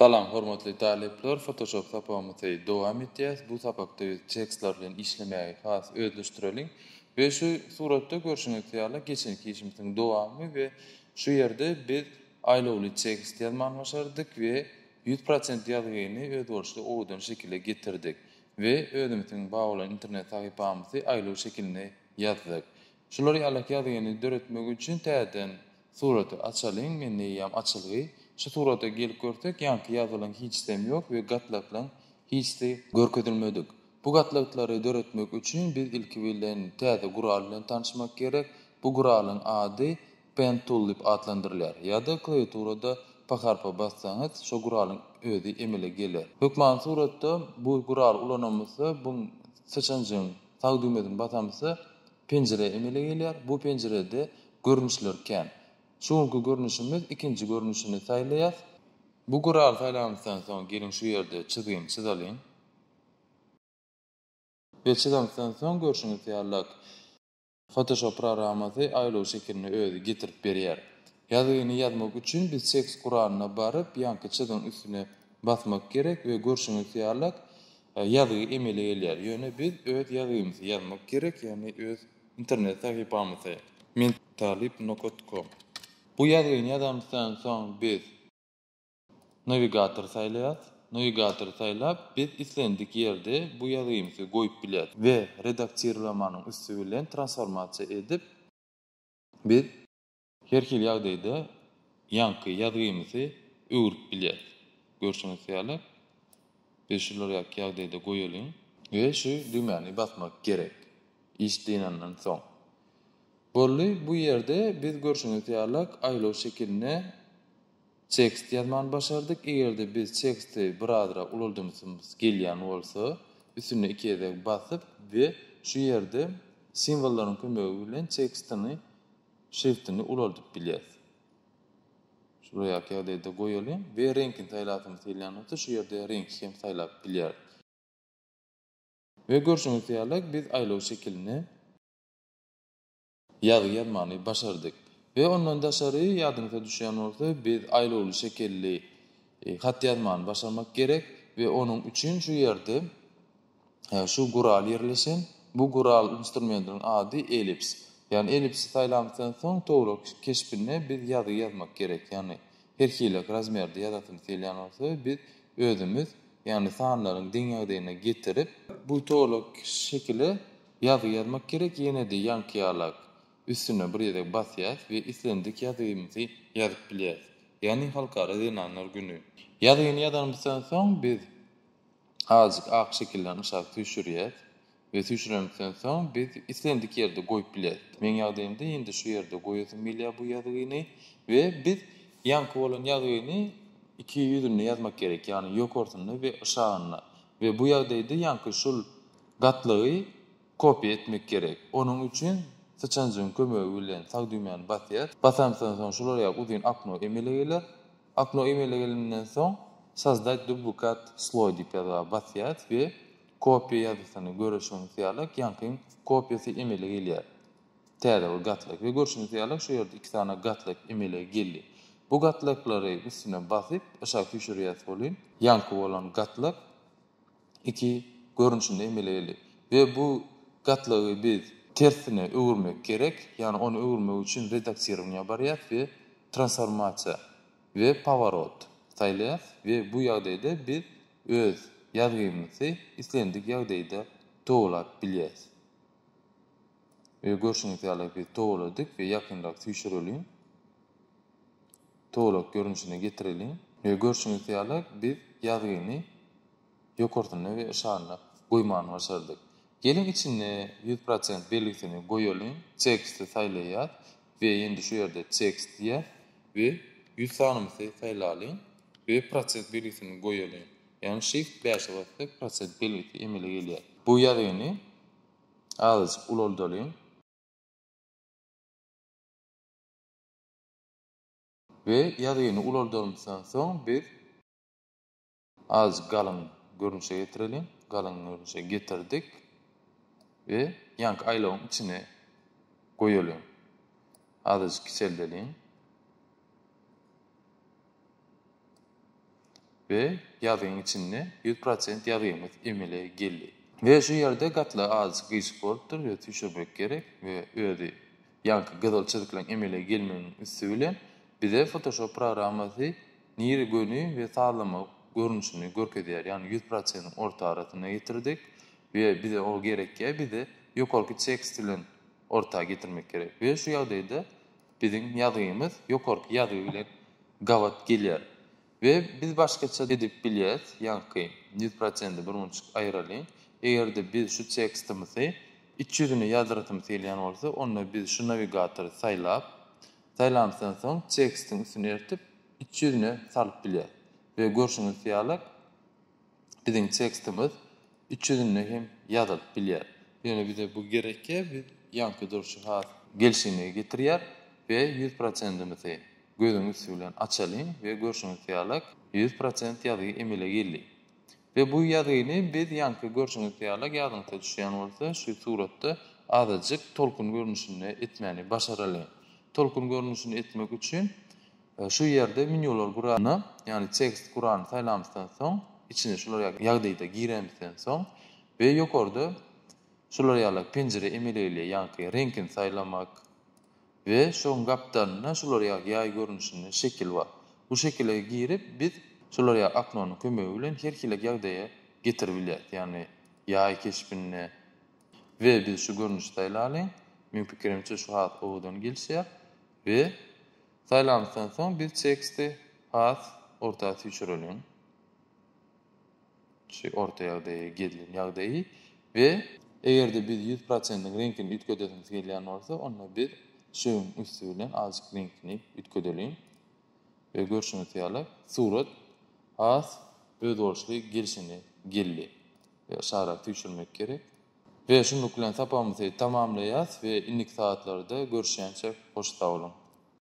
Salam, hormatli talepler, Photoshop tapamu tei doam ittiyas, bu tapak tei tekstler lehen islemiyai faas ödlüştürelin. Ve şu suratta görsün ektiyala, geçen ki işimizin doamu ve şu yerde bir ailevli tekst yazman başardık ve 100% yazgini ödvorsu oğudun şekilde getirdik we ödümitin bağlı internet takipamu tei ailevli şekilini yazdik. Şunları alak yazgini dörretmek üçün tei tei tei şu surata gelip gördük, yani yazılan hiç dem yok ve gatlaqlan hiç de görkedilmedik. Bu gatlaqları döretmek üçün biz ilki bilen täze quralyny tanışmak gerek. Bu quralyn adı pentul dip adlandyrylar. Ya da klaviaturada paharpa bassanız, şu quralyn özü emele gelir. Hükman suratda bu qural ulanamysa, bu seçenjin tagdymyň batamysa, pencere emele gelir. Bu pencerede görünüşler Şuňky görnüşimiz ikinji görnüşini taýlaýar. Bu gurar taýlanmasdan soň gelin şu ýerde çyzgyn çyzalyň. Bir çyzgyndan soň görşüňi taýýarlak. Photoshop programmasy aýlaw şekilini öýdi getirip berýär. Ýazgyny ýazmak üçin biz seks gurarna baryp ýanky çyzgyn üstüne basmak gerek we görşüňi taýýarlak. E, Ýazgy emele gelýär. Ýöne biz öýd ýazgymyzy ýazmak gerek, ýani öz internet sahypamyzy mentalip.com Bu yerin adamdan soň biz navigator saýlaýat. Navigator saýlap biz islendik ýerde bu ýazyýymyzy goýup bilýäs we redaktirlamanyň üstü bilen transformasiýa edip biz herkil ýagdaýda ýangy ýazyýymyzy öwürip bilýäs. Görüşmek üçin biz şular ýagdaýda goýalyň we şu düýmäni basmak gerek. Iş dinanndan soň. Bolly bu yerde biz görşüňiz ýaly aýlaw şekline tekst yazman başardyk. Egerde biz teksti bradra ulaldymysymyz gelýän bolsa, üstüne iki ýerde basyp we şu yerde simwollaryň kömegi bilen tekstini şeftini ulaldyp bilýär. Şuraya kağıda da goyolim, Ve renkin taylatımı teyliyan otu. Şu yerde renkin hem taylat bilyar. Ve görsünüz diyalak biz aylo şekilini yarıya yapmayı başardık. Ve ondan da sarı yardımda düşen orta bir aile olu şekilli e, hat yazmanı başarmak gerek ve onun için şu yerde e, şu gural yerleşin. Bu gural instrumentinin adı elips. Yani elipsi taylamdan soň togry keşpine bir ýazy ýazmak gerek. Yani her hile razmerde ýazatyn telýän bolsa bir özümiz yani sanlaryň diňädegine getirip bu togry şekli ýazy ýazmak gerek. yine de ýanky alak üstüne buraya da bas ve üstlerindeki yazıyımızı yazıp biliriz. Yani halkara dinanlar günü. Yazıyını yazarmışsan son biz azıcık ak şekillerini şart düşürüyüz. Ve düşürümden son biz istendiki yerde koyup biliriz. Men da yine şu yerde koyuyorsun bilya bu yazıyını ve biz yankı olan yazıyını iki yüzünü yazmak gerek. Yani yok ortasını ve aşağını. Ve bu yazdıydı yankı şu gatlığı kopya etmek gerek. Onun için Saçancın kömöğü ülen tak düğmeyen batıya. Batamsan son şuraya uzun akno emele Akno emele gelinden son dubukat sloy dip yada batıya ve kopya yazısını görüşün siyalak yankin kopyası emele gelir. Tere o gatlak ve görüşün siyalak şu yorda iki tane gatlak emele gelir. Bu gatlakları üstüne basıp aşağı füşürüye solin. Yankı olan gatlak iki görünüşünde emele Ve bu gatlığı biz tersine öwürmek gerek. Yani onu öwürmek üçin redaksirowanie bariyat we transformatsiya we powerot taýlaýar we bu ýagdaýda bir öz ýazgymyzy islendik ýagdaýda toýlap bilýäs. We görşüni taýlaýak we toýladyk we ýakynda tüýşürelim. Toýlap görnüşüne getirelim. We görşüni taýlaýak bir ýazgyny ýokurdyny we ýaşanyny goýmany başardyk. Gelin yıpratın birliktini koyalım. Teksti taylayat ve yeni şu yerde tekst diye ve yutanımızı taylayalım ve proses birliktini koyalım. Yani shift 5 basıp proses birlikti emeli geliyor. Bu yadığını alız uloldoluyum. Ve yadığını uloldolmuştan son bir az kalın görünüşe getirelim. Kalın görünüşe getirdik ve yang aylağın içine koyuyorum. Azıcık çelleleyim. Ve yağın içine 100% yağımız emile geldi. Ve şu yerde katla azıcık isporttur ve tüşürmek gerek ve öyle Yank yankı gıdılçılıkla emile gelmenin üstü bir de Photoshop programması niri gönü ve sağlama görünüşünü görkediyer yani 100% orta aratına getirdik. Ve bize o gerekke, ya, bir de yok ortağa getirmek gerek. Ve şu ya dedi, bizim yadığımız yok orki yadığıyla gavat geliyor. Ve biz başka edip biliyiz, yankı, yüz prosendi bir unçuk ayıralıyım. Eğer de biz şu çekstimizi, iç yüzünü yazdırtımızı ile yan olsa, onunla biz şu navigatörü saylayıp, saylamsan son, çekstin üstünü ertip, iç yüzünü salıp biliyiz. Ve görüşünüz yalak, bizim çekstimiz, üçüdün hem yadıl bilýär. Ýöne bir de bu gerekke bir yankı duruşy hat gelşini getirýär we 100% mete gözüňi süýlen açalyň we görşüňi tiýalak 100% ýady emele gelli. Ve bu ýadyny biz yankı görşüňi tiýalak ýadyň täçüýän bolsa şu suratda azajyk tolkun görnüşini etmeni başaraly. Tolkun görnüşini etmek üçin e, şu ýerde minyolar Qur'anyna, ýani tekst Qur'an taýlamstan soň içine şular yağdıydı giren bitten soň we ýokordy şular ýalyk penjere emeleýli ýanky renkin saýlamak we şo gapdan näme şular ýa ýa görnüşini şekil bar. Bu şekile girip biz şular ýa aknonu kömegi bilen her kile ýagdaýa getirip bilýär. Ýani ýa we biz şu görnüş taýlaly, min pikirimçe şu hat owdan gelse we taýlamdan soň biz teksti hat ortaga düşürelim. şey orta ýagdaýy, gedilen ýagdaýy we Eğerde biz 100%'nin renkin ütködesimiz geliyen olsa, onunla bir şöğün üstüyle azıcık renkini ütködeliyim. Ve görüşünü tiyalak, surat az öz oluşlu gelişini gelli. Ve aşağıra tüçülmek gerek. Ve şunlukla sapamızı tamamlayaz ve inlik saatlerde görüşen çok hoşta olun.